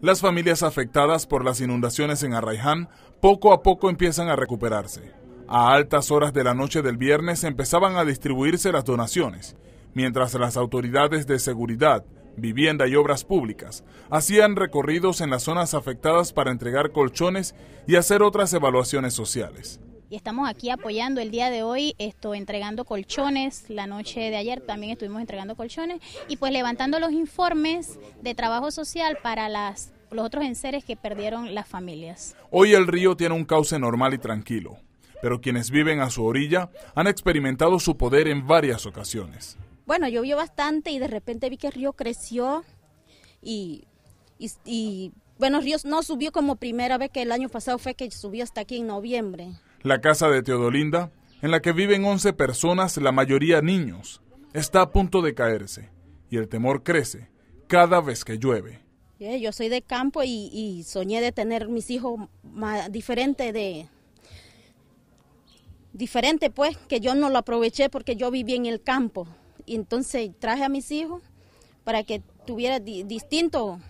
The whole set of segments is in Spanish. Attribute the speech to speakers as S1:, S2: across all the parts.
S1: Las familias afectadas por las inundaciones en Arraiján poco a poco empiezan a recuperarse. A altas horas de la noche del viernes empezaban a distribuirse las donaciones, mientras las autoridades de seguridad, vivienda y obras públicas hacían recorridos en las zonas afectadas para entregar colchones y hacer otras evaluaciones sociales
S2: y estamos aquí apoyando el día de hoy, esto entregando colchones, la noche de ayer también estuvimos entregando colchones y pues levantando los informes de trabajo social para las los otros enseres que perdieron las familias.
S1: Hoy el río tiene un cauce normal y tranquilo, pero quienes viven a su orilla han experimentado su poder en varias ocasiones.
S3: Bueno, llovió bastante y de repente vi que el río creció y, y, y bueno, el río no subió como primera vez que el año pasado fue que subió hasta aquí en noviembre.
S1: La casa de Teodolinda, en la que viven 11 personas, la mayoría niños, está a punto de caerse y el temor crece cada vez que llueve.
S3: Eh, yo soy de campo y, soñé de tener mis hijos más diferente de diferente pues que yo no lo aproveché porque yo viví en el campo y entonces traje a mis hijos para que tuviera distinto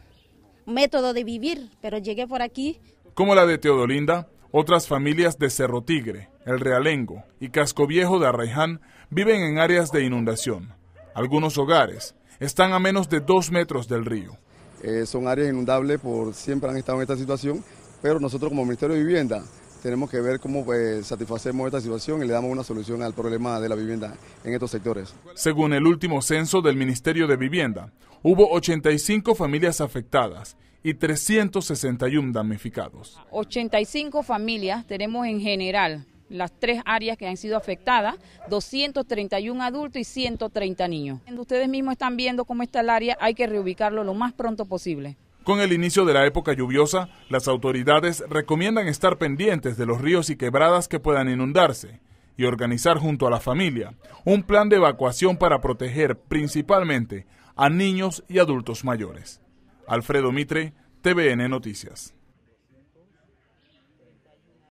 S3: método de vivir pero llegué por aquí
S1: como la de Teodolinda otras familias de Cerro Tigre, El Realengo y Casco Viejo de Arraiján viven en áreas de inundación. Algunos hogares están a menos de dos metros del río. Eh,
S3: son áreas inundables, por siempre han estado en esta situación, pero nosotros como Ministerio de Vivienda tenemos que ver cómo pues, satisfacemos esta situación y le damos una solución al problema de la vivienda en estos sectores.
S1: Según el último censo del Ministerio de Vivienda, hubo 85 familias afectadas y 361 damnificados.
S4: 85 familias tenemos en general las tres áreas que han sido afectadas, 231 adultos y 130 niños. Ustedes mismos están viendo cómo está el área, hay que reubicarlo lo más pronto posible.
S1: Con el inicio de la época lluviosa, las autoridades recomiendan estar pendientes de los ríos y quebradas que puedan inundarse y organizar junto a la familia un plan de evacuación para proteger principalmente a niños y adultos mayores. Alfredo Mitre, TVN Noticias.